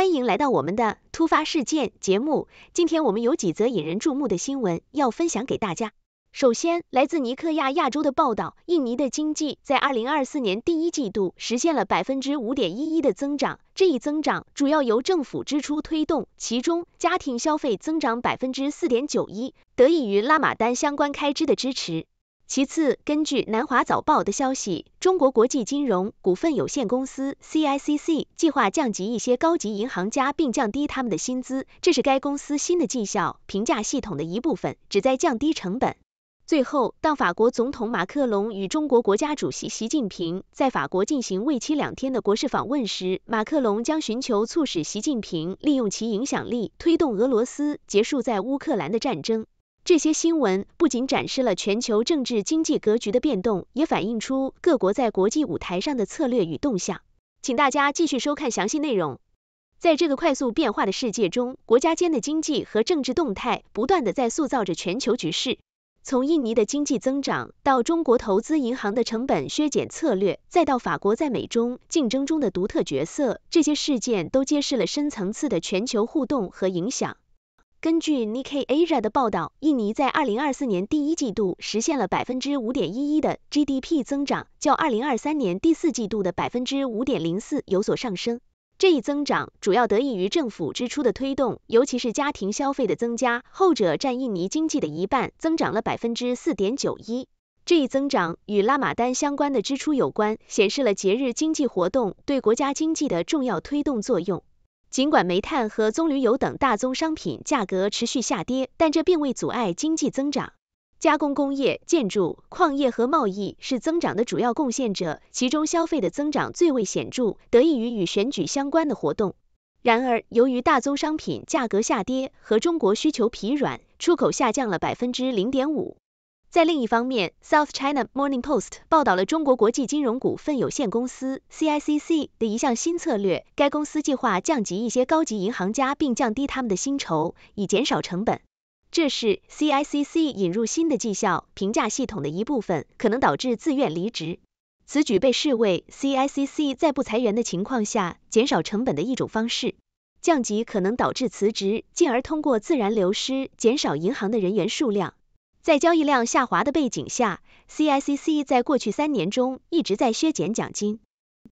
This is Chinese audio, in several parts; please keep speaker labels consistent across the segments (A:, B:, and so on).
A: 欢迎来到我们的突发事件节目。今天我们有几则引人注目的新闻要分享给大家。首先，来自尼克亚亚洲的报道，印尼的经济在二零二四年第一季度实现了百分之五点一一的增长。这一增长主要由政府支出推动，其中家庭消费增长百分之四点九一，得益于拉马丹相关开支的支持。其次，根据《南华早报》的消息，中国国际金融股份有限公司 （CICC） 计划降级一些高级银行家，并降低他们的薪资，这是该公司新的绩效评价系统的一部分，旨在降低成本。最后，当法国总统马克龙与中国国家主席习近平在法国进行为期两天的国事访问时，马克龙将寻求促使习近平利用其影响力推动俄罗斯结束在乌克兰的战争。这些新闻不仅展示了全球政治经济格局的变动，也反映出各国在国际舞台上的策略与动向。请大家继续收看详细内容。在这个快速变化的世界中，国家间的经济和政治动态不断的在塑造着全球局势。从印尼的经济增长，到中国投资银行的成本削减策略，再到法国在美中竞争中的独特角色，这些事件都揭示了深层次的全球互动和影响。根据 Nikkei Asia 的报道，印尼在2024年第一季度实现了5.11%的 GDP 增长，较2023年第四季度的5.04%有所上升。这一增长主要得益于政府支出的推动，尤其是家庭消费的增加，后者占印尼经济的一半，增长了4.91%。这一增长与拉玛丹相关的支出有关，显示了节日经济活动对国家经济的重要推动作用。尽管煤炭和棕榈油等大宗商品价格持续下跌，但这并未阻碍经济增长。加工工业、建筑、矿业和贸易是增长的主要贡献者，其中消费的增长最为显著，得益于与选举相关的活动。然而，由于大宗商品价格下跌和中国需求疲软，出口下降了百分之零点五。在另一方面，《South China Morning Post》报道了中国国际金融股份有限公司 （CICC） 的一项新策略。该公司计划降级一些高级银行家，并降低他们的薪酬，以减少成本。这是 CICC 引入新的绩效评价系统的一部分，可能导致自愿离职。此举被视为 CICC 在不裁员的情况下减少成本的一种方式。降级可能导致辞职，进而通过自然流失减少银行的人员数量。在交易量下滑的背景下，CICC 在过去三年中一直在削减奖金。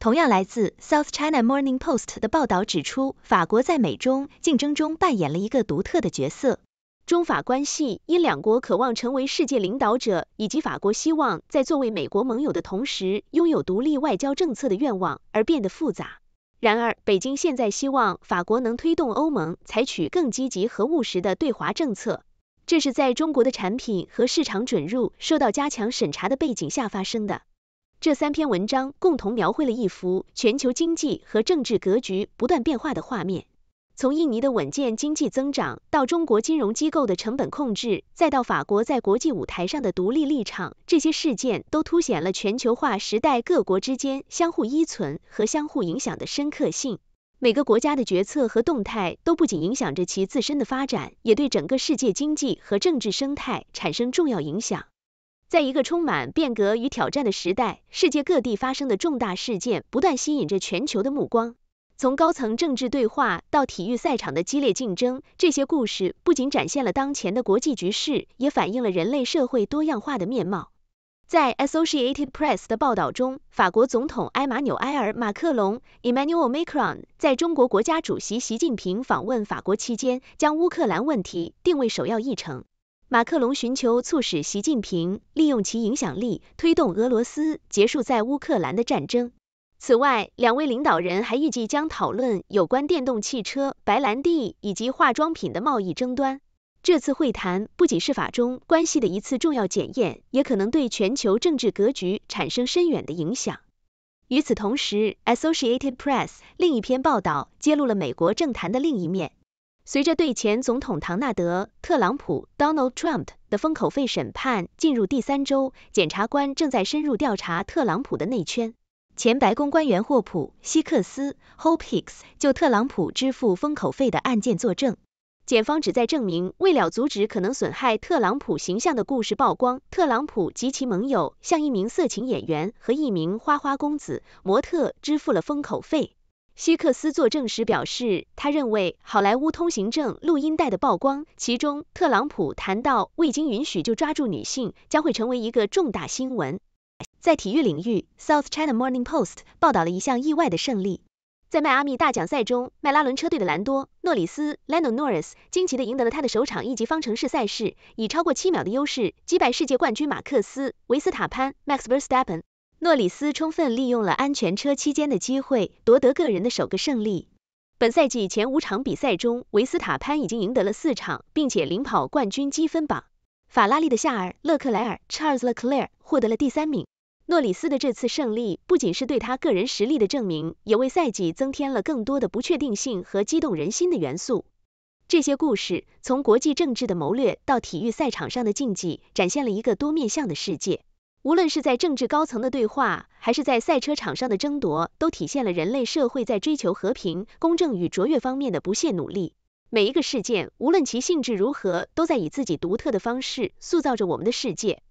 A: 同样来自 South China Morning Post 的报道指出，法国在美中竞争中扮演了一个独特的角色。中法关系因两国渴望成为世界领导者，以及法国希望在作为美国盟友的同时拥有独立外交政策的愿望而变得复杂。然而，北京现在希望法国能推动欧盟采取更积极和务实的对华政策。这是在中国的产品和市场准入受到加强审查的背景下发生的。这三篇文章共同描绘了一幅全球经济和政治格局不断变化的画面。从印尼的稳健经济增长，到中国金融机构的成本控制，再到法国在国际舞台上的独立立场，这些事件都凸显了全球化时代各国之间相互依存和相互影响的深刻性。每个国家的决策和动态都不仅影响着其自身的发展，也对整个世界经济和政治生态产生重要影响。在一个充满变革与挑战的时代，世界各地发生的重大事件不断吸引着全球的目光。从高层政治对话到体育赛场的激烈竞争，这些故事不仅展现了当前的国际局势，也反映了人类社会多样化的面貌。在 Associated Press 的报道中，法国总统埃马纽埃尔·马克龙 Emmanuel Macron 在中国国家主席习近平访问法国期间，将乌克兰问题定位首要议程。马克龙寻求促使习近平利用其影响力推动俄罗斯结束在乌克兰的战争。此外，两位领导人还预计将讨论有关电动汽车、白兰地以及化妆品的贸易争端。这次会谈不仅是法中关系的一次重要检验，也可能对全球政治格局产生深远的影响。与此同时，Associated Press 另一篇报道揭露了美国政坛的另一面。随着对前总统唐纳德·特朗普 （Donald Trump） 的封口费审判进入第三周，检察官正在深入调查特朗普的内圈。前白宫官员霍普·希克斯 （Hope Hicks） 就特朗普支付封口费的案件作证。检方旨在证明，为了阻止可能损害特朗普形象的故事曝光，特朗普及其盟友向一名色情演员和一名花花公子模特支付了封口费。希克斯作证时表示，他认为《好莱坞通行证》录音带的曝光，其中特朗普谈到未经允许就抓住女性，将会成为一个重大新闻。在体育领域，《South China Morning Post》报道了一项意外的胜利。在迈阿密大奖赛中，迈拉伦车队的兰多·诺里斯 （Lando Norris） 惊奇的赢得了他的首场一级方程式赛事，以超过七秒的优势击败世界冠军马克思·维斯塔潘 （Max Verstappen）。诺里斯充分利用了安全车期间的机会，夺得个人的首个胜利。本赛季前五场比赛中，维斯塔潘已经赢得了四场，并且领跑冠军积分榜。法拉利的夏尔·勒克莱尔 （Charles Leclerc） 获得了第三名。诺里斯的这次胜利不仅是对他个人实力的证明，也为赛季增添了更多的不确定性和激动人心的元素。这些故事，从国际政治的谋略到体育赛场上的竞技，展现了一个多面向的世界。无论是在政治高层的对话，还是在赛车场上的争夺，都体现了人类社会在追求和平、公正与卓越方面的不懈努力。每一个事件，无论其性质如何，都在以自己独特的方式塑造着我们的世界。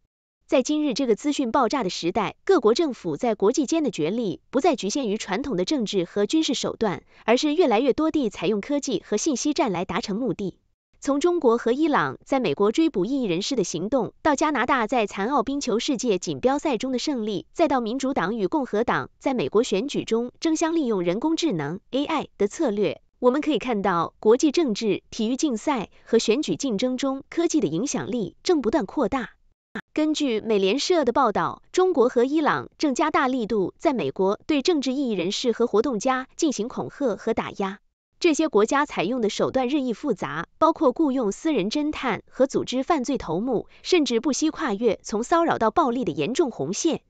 A: 在今日这个资讯爆炸的时代，各国政府在国际间的角力不再局限于传统的政治和军事手段，而是越来越多地采用科技和信息战来达成目的。从中国和伊朗在美国追捕异议人士的行动，到加拿大在残奥冰球世界锦标赛中的胜利，再到民主党与共和党在美国选举中争相利用人工智能 AI 的策略，我们可以看到，国际政治、体育竞赛和选举竞争中科技的影响力正不断扩大。根据美联社的报道，中国和伊朗正加大力度在美国对政治异议人士和活动家进行恐吓和打压。这些国家采用的手段日益复杂，包括雇佣私人侦探和组织犯罪头目，甚至不惜跨越从骚扰到暴力的严重红线。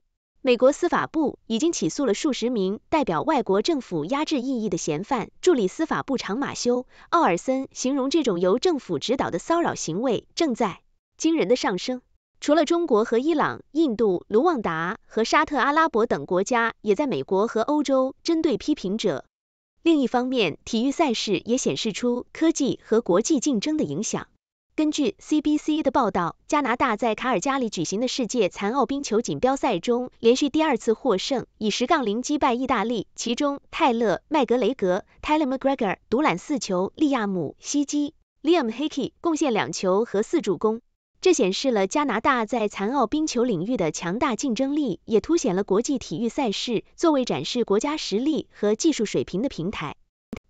A: 美国司法部已经起诉了数十名代表外国政府压制异议的嫌犯。助理司法部长马修·奥尔森形容这种由政府指导的骚扰行为正在惊人的上升。除了中国和伊朗、印度、卢旺达和沙特阿拉伯等国家也在美国和欧洲针对批评者。另一方面，体育赛事也显示出科技和国际竞争的影响。根据 CBC 的报道，加拿大在卡尔加里举行的世界残奥冰球锦标赛中连续第二次获胜，以十杠零击败意大利。其中，泰勒·麦格雷格 （Taylor McGregor） 独揽四球，利亚姆·希基 （Liam Hickey） 贡献两球和四助攻。这显示了加拿大在残奥冰球领域的强大竞争力，也凸显了国际体育赛事作为展示国家实力和技术水平的平台。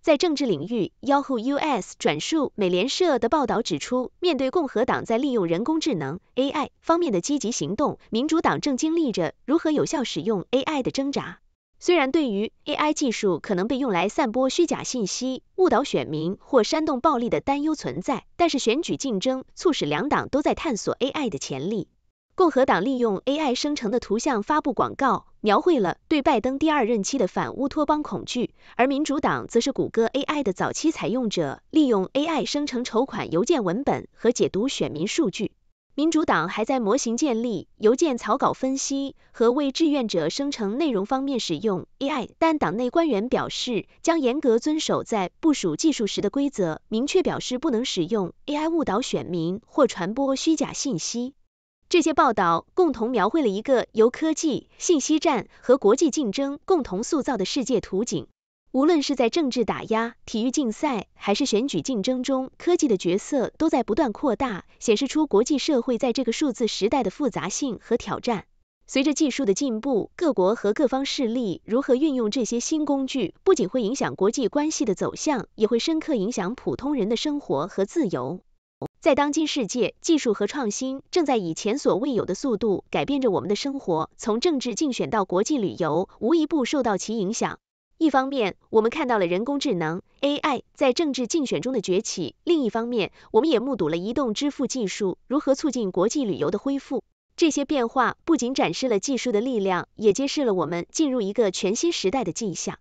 A: 在政治领域，Yahoo US 转述美联社的报道指出，面对共和党在利用人工智能 （AI） 方面的积极行动，民主党正经历着如何有效使用 AI 的挣扎。虽然对于 AI 技术可能被用来散播虚假信息、误导选民或煽动暴力的担忧存在，但是选举竞争促使两党都在探索 AI 的潜力。共和党利用 AI 生成的图像发布广告，描绘了对拜登第二任期的反乌托邦恐惧；而民主党则是谷歌 AI 的早期采用者，利用 AI 生成筹款邮件文本和解读选民数据。民主党还在模型建立、邮件草稿分析和为志愿者生成内容方面使用 AI，但党内官员表示将严格遵守在部署技术时的规则，明确表示不能使用 AI 误导选民或传播虚假信息。这些报道共同描绘了一个由科技、信息战和国际竞争共同塑造的世界图景。无论是在政治打压、体育竞赛，还是选举竞争中，科技的角色都在不断扩大，显示出国际社会在这个数字时代的复杂性和挑战。随着技术的进步，各国和各方势力如何运用这些新工具，不仅会影响国际关系的走向，也会深刻影响普通人的生活和自由。在当今世界，技术和创新正在以前所未有的速度改变着我们的生活，从政治竞选到国际旅游，无一不受到其影响。一方面，我们看到了人工智能 AI 在政治竞选中的崛起；另一方面，我们也目睹了移动支付技术如何促进国际旅游的恢复。这些变化不仅展示了技术的力量，也揭示了我们进入一个全新时代的迹象。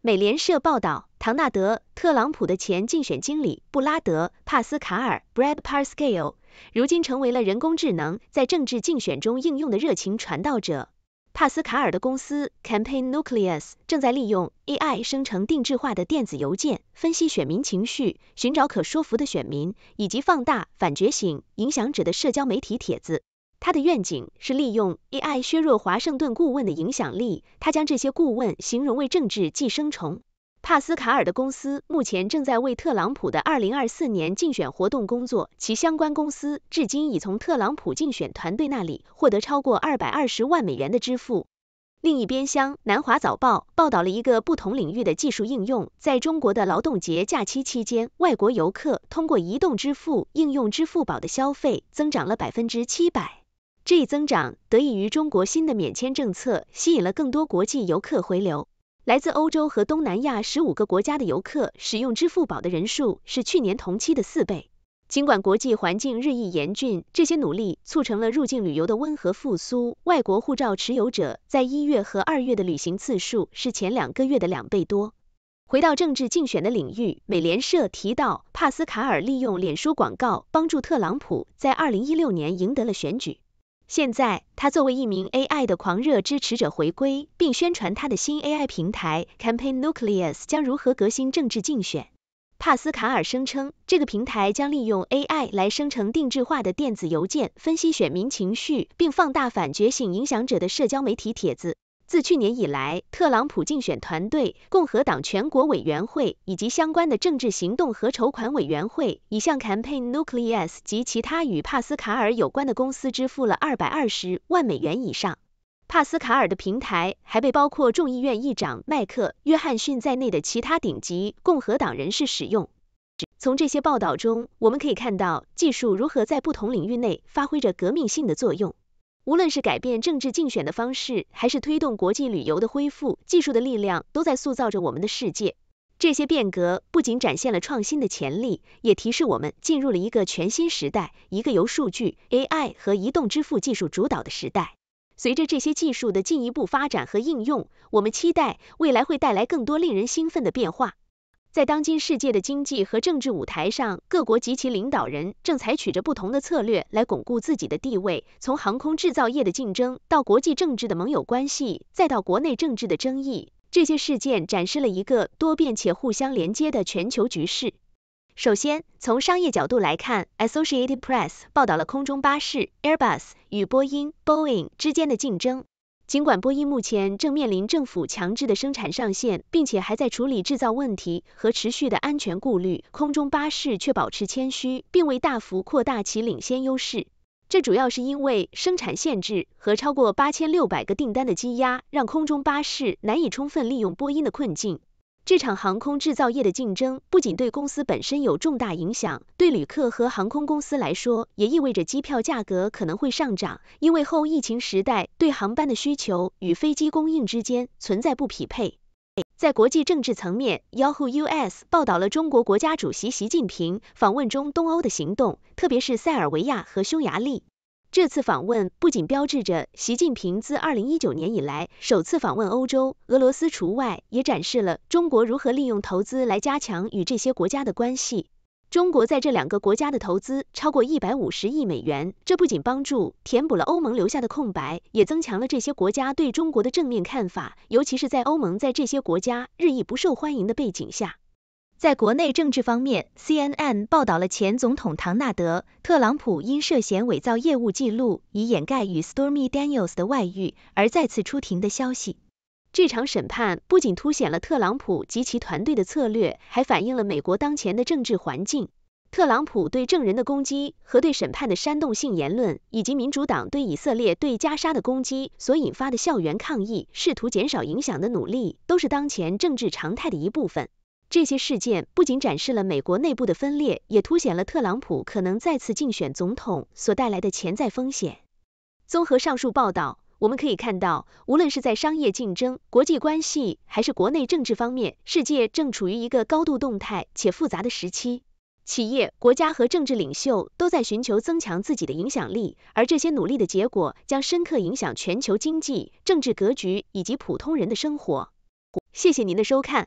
A: 美联社报道，唐纳德·特朗普的前竞选经理布拉德·帕斯卡尔 （Brad Parscale） 如今成为了人工智能在政治竞选中应用的热情传道者。帕斯卡尔的公司 Campaign Nucleus 正在利用 AI 生成定制化的电子邮件，分析选民情绪，寻找可说服的选民，以及放大反觉醒影响者的社交媒体帖子。他的愿景是利用 AI 削弱华盛顿顾问的影响力。他将这些顾问形容为政治寄生虫。帕斯卡尔的公司目前正在为特朗普的二零二四年竞选活动工作，其相关公司至今已从特朗普竞选团队那里获得超过二百二十万美元的支付。另一边，厢，《南华早报报道了一个不同领域的技术应用：在中国的劳动节假期期间，外国游客通过移动支付应用支付宝的消费增长了百分之七百。这一增长得益于中国新的免签政策，吸引了更多国际游客回流。来自欧洲和东南亚十五个国家的游客使用支付宝的人数是去年同期的四倍。尽管国际环境日益严峻，这些努力促成了入境旅游的温和复苏。外国护照持有者在一月和二月的旅行次数是前两个月的两倍多。回到政治竞选的领域，美联社提到，帕斯卡尔利用脸书广告帮助特朗普在二零一六年赢得了选举。现在，他作为一名 AI 的狂热支持者回归，并宣传他的新 AI 平台 Campaign Nucleus 将如何革新政治竞选。帕斯卡尔声称，这个平台将利用 AI 来生成定制化的电子邮件，分析选民情绪，并放大反觉醒影响者的社交媒体帖子。自去年以来，特朗普竞选团队、共和党全国委员会以及相关的政治行动和筹款委员会已向 Campaign Nucleus 及其他与帕斯卡尔有关的公司支付了220万美元以上。帕斯卡尔的平台还被包括众议院议长迈克·约翰逊在内的其他顶级共和党人士使用。从这些报道中，我们可以看到技术如何在不同领域内发挥着革命性的作用。无论是改变政治竞选的方式，还是推动国际旅游的恢复，技术的力量都在塑造着我们的世界。这些变革不仅展现了创新的潜力，也提示我们进入了一个全新时代——一个由数据、AI 和移动支付技术主导的时代。随着这些技术的进一步发展和应用，我们期待未来会带来更多令人兴奋的变化。在当今世界的经济和政治舞台上，各国及其领导人正采取着不同的策略来巩固自己的地位。从航空制造业的竞争，到国际政治的盟友关系，再到国内政治的争议，这些事件展示了一个多变且互相连接的全球局势。首先，从商业角度来看，《Associated Press》报道了空中巴士 （Airbus） 与波音 （Boeing） 之间的竞争。尽管波音目前正面临政府强制的生产上限，并且还在处理制造问题和持续的安全顾虑，空中巴士却保持谦虚，并未大幅扩大其领先优势。这主要是因为生产限制和超过八千六百个订单的积压，让空中巴士难以充分利用波音的困境。这场航空制造业的竞争不仅对公司本身有重大影响，对旅客和航空公司来说，也意味着机票价格可能会上涨，因为后疫情时代对航班的需求与飞机供应之间存在不匹配。在国际政治层面，Yahoo US 报道了中国国家主席习近平访问中东欧的行动，特别是塞尔维亚和匈牙利。这次访问不仅标志着习近平自二零一九年以来首次访问欧洲（俄罗斯除外），也展示了中国如何利用投资来加强与这些国家的关系。中国在这两个国家的投资超过一百五十亿美元，这不仅帮助填补了欧盟留下的空白，也增强了这些国家对中国的正面看法，尤其是在欧盟在这些国家日益不受欢迎的背景下。在国内政治方面，CNN 报道了前总统唐纳德·特朗普因涉嫌伪造业务记录以掩盖与 Stormy Daniels 的外遇而再次出庭的消息。这场审判不仅凸显了特朗普及其团队的策略，还反映了美国当前的政治环境。特朗普对证人的攻击和对审判的煽动性言论，以及民主党对以色列对加沙的攻击所引发的校园抗议，试图减少影响的努力，都是当前政治常态的一部分。这些事件不仅展示了美国内部的分裂，也凸显了特朗普可能再次竞选总统所带来的潜在风险。综合上述报道，我们可以看到，无论是在商业竞争、国际关系，还是国内政治方面，世界正处于一个高度动态且复杂的时期。企业、国家和政治领袖都在寻求增强自己的影响力，而这些努力的结果将深刻影响全球经济、政治格局以及普通人的生活。谢谢您的收看。